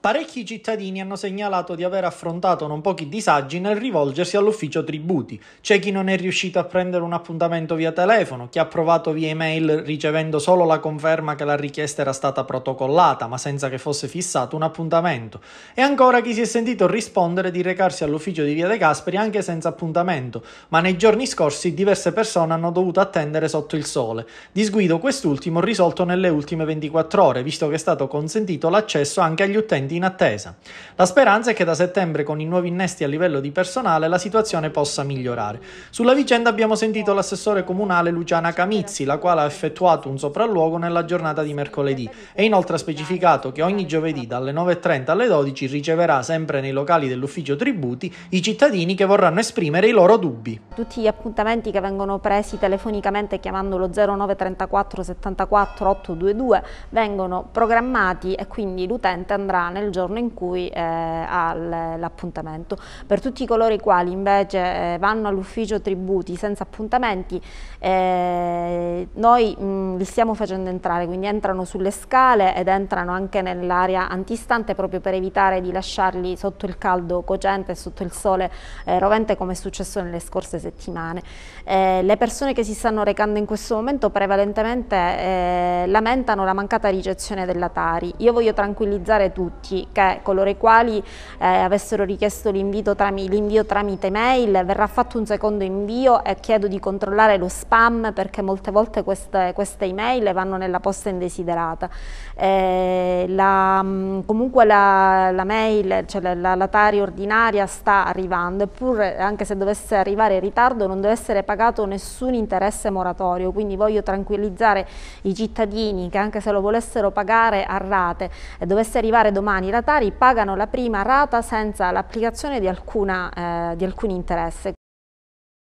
Parecchi cittadini hanno segnalato di aver affrontato non pochi disagi nel rivolgersi all'ufficio tributi. C'è chi non è riuscito a prendere un appuntamento via telefono, chi ha provato via email ricevendo solo la conferma che la richiesta era stata protocollata, ma senza che fosse fissato un appuntamento, e ancora chi si è sentito rispondere di recarsi all'ufficio di Via De Gasperi anche senza appuntamento, ma nei giorni scorsi diverse persone hanno dovuto attendere sotto il sole. Disguido quest'ultimo risolto nelle ultime 24 ore, visto che è stato consentito l'accesso anche agli utenti ed in attesa. La speranza è che da settembre con i nuovi innesti a livello di personale la situazione possa migliorare. Sulla vicenda abbiamo sentito l'assessore comunale Luciana Camizzi, la quale ha effettuato un sopralluogo nella giornata di mercoledì e inoltre ha specificato che ogni giovedì dalle 9.30 alle 12 riceverà sempre nei locali dell'ufficio tributi i cittadini che vorranno esprimere i loro dubbi. Tutti gli appuntamenti che vengono presi telefonicamente chiamando lo 0934 74 822 vengono programmati e quindi l'utente andrà nel nel giorno in cui eh, ha l'appuntamento. Per tutti coloro i quali invece eh, vanno all'ufficio tributi senza appuntamenti, eh, noi mh, mm, li stiamo facendo entrare, quindi entrano sulle scale ed entrano anche nell'area antistante proprio per evitare di lasciarli sotto il caldo cocente e sotto il sole eh, rovente come è successo nelle scorse settimane. Eh, le persone che si stanno recando in questo momento prevalentemente eh, lamentano la mancata ricezione della Tari. Io voglio tranquillizzare tutti, enti che coloro i quali eh, avessero richiesto l'invio tramite, tramite mail verrà fatto un secondo invio e chiedo di controllare lo spam perché molte volte queste, queste email vanno nella posta indesiderata. Eh, la, mm, comunque la, la, mail, cioè la, la tari ordinaria sta arrivando eppure anche se dovesse arrivare in ritardo non deve essere pagato nessun interesse moratorio quindi voglio tranquillizzare i cittadini che anche se lo volessero pagare a rate e dovesse arrivare domani i ratari pagano la prima rata senza l'applicazione di, eh, di alcun interesse.